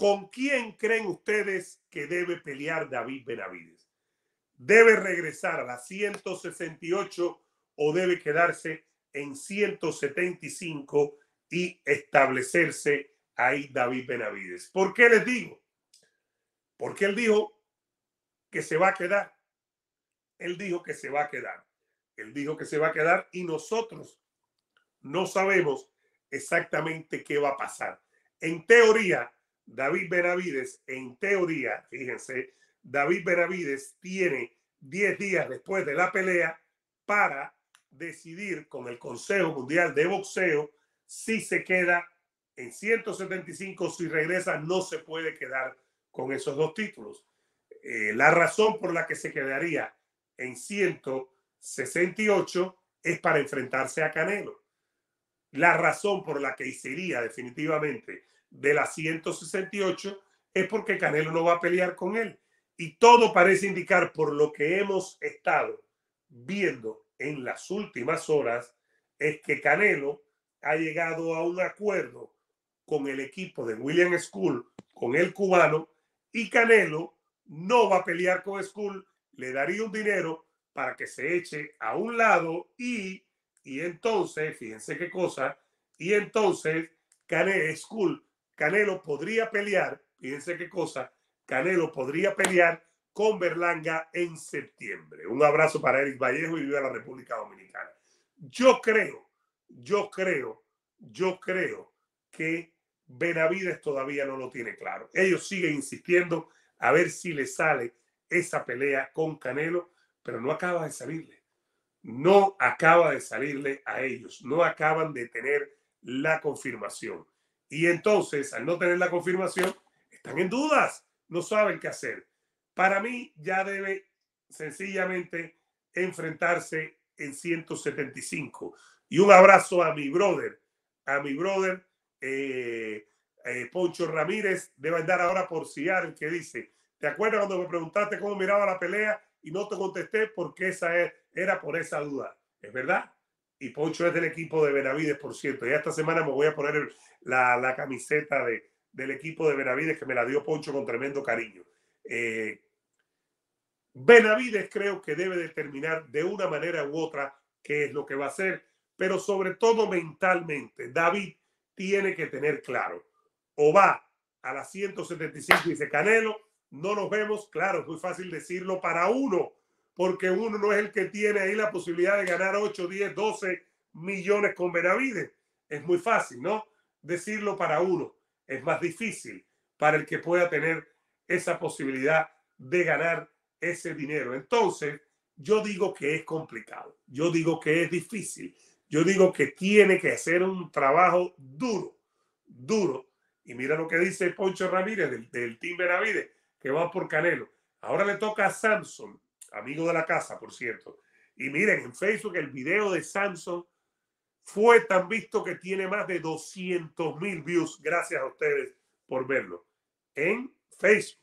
¿Con quién creen ustedes que debe pelear David Benavides? ¿Debe regresar a las 168 o debe quedarse en 175 y establecerse ahí David Benavides? ¿Por qué les digo? Porque él dijo que se va a quedar. Él dijo que se va a quedar. Él dijo que se va a quedar y nosotros no sabemos exactamente qué va a pasar. En teoría, David Benavides, en teoría, fíjense, David Benavides tiene 10 días después de la pelea para decidir con el Consejo Mundial de Boxeo si se queda en 175, si regresa, no se puede quedar con esos dos títulos. Eh, la razón por la que se quedaría en 168 es para enfrentarse a Canelo. La razón por la que iría definitivamente de las 168 es porque Canelo no va a pelear con él. Y todo parece indicar, por lo que hemos estado viendo en las últimas horas, es que Canelo ha llegado a un acuerdo con el equipo de William School, con el cubano, y Canelo no va a pelear con School, le daría un dinero para que se eche a un lado y, y entonces, fíjense qué cosa, y entonces Canelo School Canelo podría pelear, fíjense qué cosa, Canelo podría pelear con Berlanga en septiembre. Un abrazo para Eric Vallejo y viva la República Dominicana. Yo creo, yo creo, yo creo que Benavides todavía no lo tiene claro. Ellos siguen insistiendo a ver si le sale esa pelea con Canelo, pero no acaba de salirle. No acaba de salirle a ellos. No acaban de tener la confirmación. Y entonces, al no tener la confirmación, están en dudas, no saben qué hacer. Para mí ya debe sencillamente enfrentarse en 175. Y un abrazo a mi brother, a mi brother eh, eh, Poncho Ramírez, debe andar ahora por Ciar, que dice, ¿te acuerdas cuando me preguntaste cómo miraba la pelea y no te contesté porque esa e, era por esa duda? ¿Es verdad? y Poncho es del equipo de Benavides, por cierto. Ya esta semana me voy a poner la, camiseta de, del equipo de Benavides que me la dio Poncho con tremendo cariño. Eh, Benavides creo que debe determinar de una manera u otra qué es lo que va a hacer, pero sobre todo mentalmente, David tiene que tener claro, o va a las 175 y dice, Canelo, no nos vemos, claro, es muy fácil decirlo para uno, porque uno no es el que tiene ahí la posibilidad de ganar 8, 10, 12 millones con Benavides. Es muy fácil, ¿no? Decirlo para uno. Es más difícil para el que pueda tener esa posibilidad de ganar ese dinero. Entonces, yo digo que es complicado, yo digo que es difícil, yo digo que tiene que hacer un trabajo duro, duro. Y mira lo que dice Poncho Ramírez del, del Team Benavides, que va por Canelo. Ahora le toca a Samson amigo de la casa, por cierto. Y miren, en Facebook el video de Samsung fue tan visto que tiene más de 200 mil views. Gracias a ustedes por verlo. En Facebook,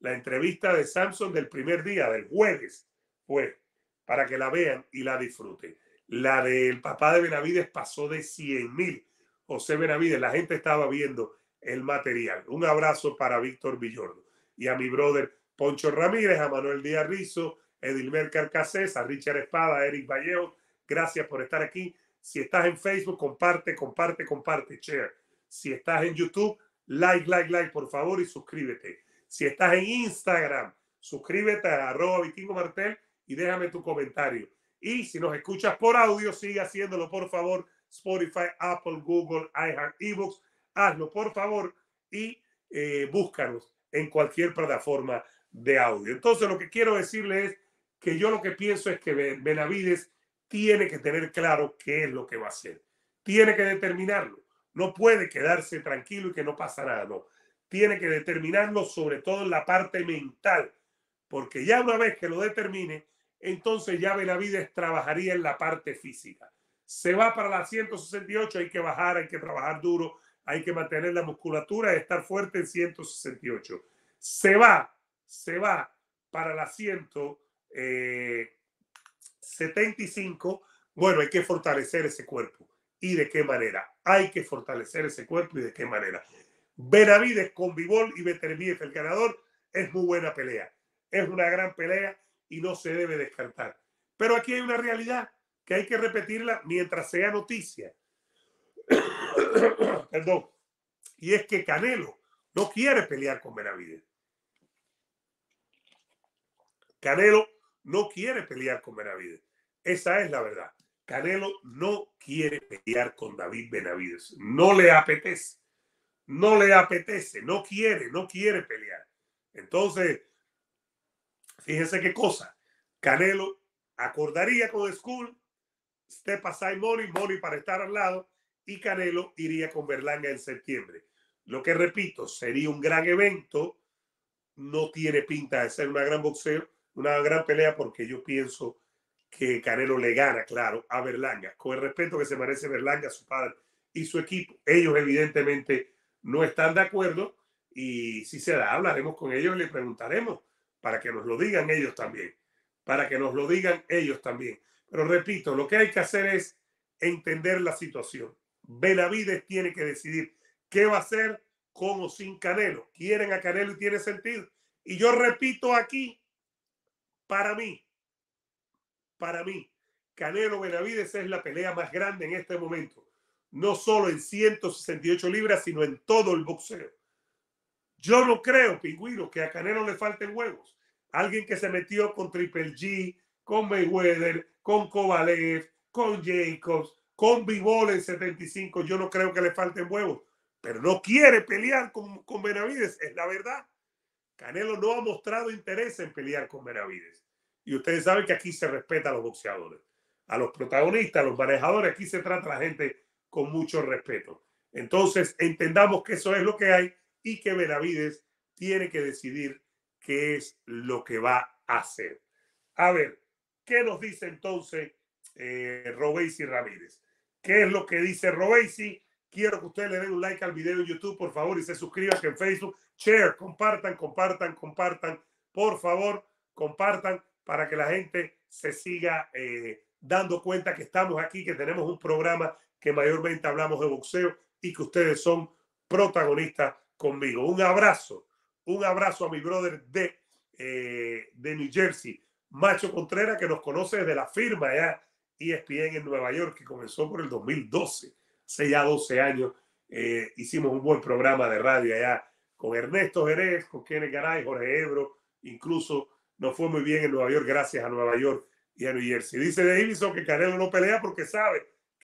la entrevista de Samsung del primer día, del jueves, fue para que la vean y la disfruten. La del papá de Benavides pasó de 100 mil. José Benavides, la gente estaba viendo el material. Un abrazo para Víctor Villordo y a mi brother Poncho Ramírez, a Manuel Díaz Rizo Edilmer Carcasés, a Richard Espada, Eric Vallejo. Gracias por estar aquí. Si estás en Facebook, comparte, comparte, comparte, share. Si estás en YouTube, like, like, like, por favor, y suscríbete. Si estás en Instagram, suscríbete a arroba Martel y déjame tu comentario. Y si nos escuchas por audio, sigue haciéndolo, por favor. Spotify, Apple, Google, iHeart, eBooks. Hazlo, por favor, y eh, búscanos en cualquier plataforma de audio. Entonces, lo que quiero decirles es, que yo lo que pienso es que Benavides tiene que tener claro qué es lo que va a hacer. Tiene que determinarlo. No puede quedarse tranquilo y que no pasa nada. No. Tiene que determinarlo sobre todo en la parte mental. Porque ya una vez que lo determine, entonces ya Benavides trabajaría en la parte física. Se va para la 168, hay que bajar, hay que trabajar duro, hay que mantener la musculatura, estar fuerte en 168. Se va, se va para la 168 75, eh, bueno, hay que fortalecer ese cuerpo. ¿Y de qué manera? Hay que fortalecer ese cuerpo y de qué manera. Benavides con Vivol y Beterbiev, el ganador, es muy buena pelea. Es una gran pelea y no se debe descartar. Pero aquí hay una realidad que hay que repetirla mientras sea noticia. Perdón. Y es que Canelo no quiere pelear con Benavides. Canelo no quiere pelear con Benavides. Esa es la verdad. Canelo no quiere pelear con David Benavides. No le apetece. No le apetece. No quiere, no quiere pelear. Entonces, fíjense qué cosa. Canelo acordaría con school, step aside money, money para estar al lado, y Canelo iría con Berlanga en septiembre. Lo que repito, sería un gran evento. No tiene pinta de ser una gran boxeo una gran pelea porque yo pienso que Canelo le gana, claro, a Berlanga, con el respeto que se merece Berlanga, su padre y su equipo. Ellos evidentemente no están de acuerdo y si se da, hablaremos con ellos y le preguntaremos para que nos lo digan ellos también, para que nos lo digan ellos también. Pero repito, lo que hay que hacer es entender la situación. Benavides tiene que decidir qué va a hacer con o sin Canelo. Quieren a Canelo y tiene sentido. Y yo repito aquí para mí, para mí, Canelo Benavides es la pelea más grande en este momento. No solo en 168 libras, sino en todo el boxeo. Yo no creo, pingüino, que a Canelo le falten huevos. Alguien que se metió con Triple G, con Mayweather, con Kovalev, con Jacobs, con Bivol en 75. Yo no creo que le falten huevos. Pero no quiere pelear con, con Benavides, es la verdad. Canelo no ha mostrado interés en pelear con Benavides. Y ustedes saben que aquí se respeta a los boxeadores, a los protagonistas, a los manejadores. Aquí se trata a la gente con mucho respeto. Entonces, entendamos que eso es lo que hay y que Benavides tiene que decidir qué es lo que va a hacer. A ver, ¿qué nos dice entonces eh, Ramírez? ¿Qué es lo que dice Robesi? Quiero que ustedes le den un like al video en YouTube, por favor, y se suscriban en Facebook. Share, compartan, compartan, compartan. Por favor, compartan para que la gente se siga eh, dando cuenta que estamos aquí, que tenemos un programa que mayormente hablamos de boxeo y que ustedes son protagonistas conmigo. Un abrazo, un abrazo a mi brother de, eh, de New Jersey, Macho Contreras, que nos conoce desde la firma ya ESPN en Nueva York, que comenzó por el 2012 hace ya 12 años eh, hicimos un buen programa de radio allá con Ernesto Jerez, con Kenneth Garay, Jorge Ebro, incluso nos fue muy bien en Nueva York gracias a Nueva York y a New Jersey. Dice Davison que Canelo no pelea porque sabe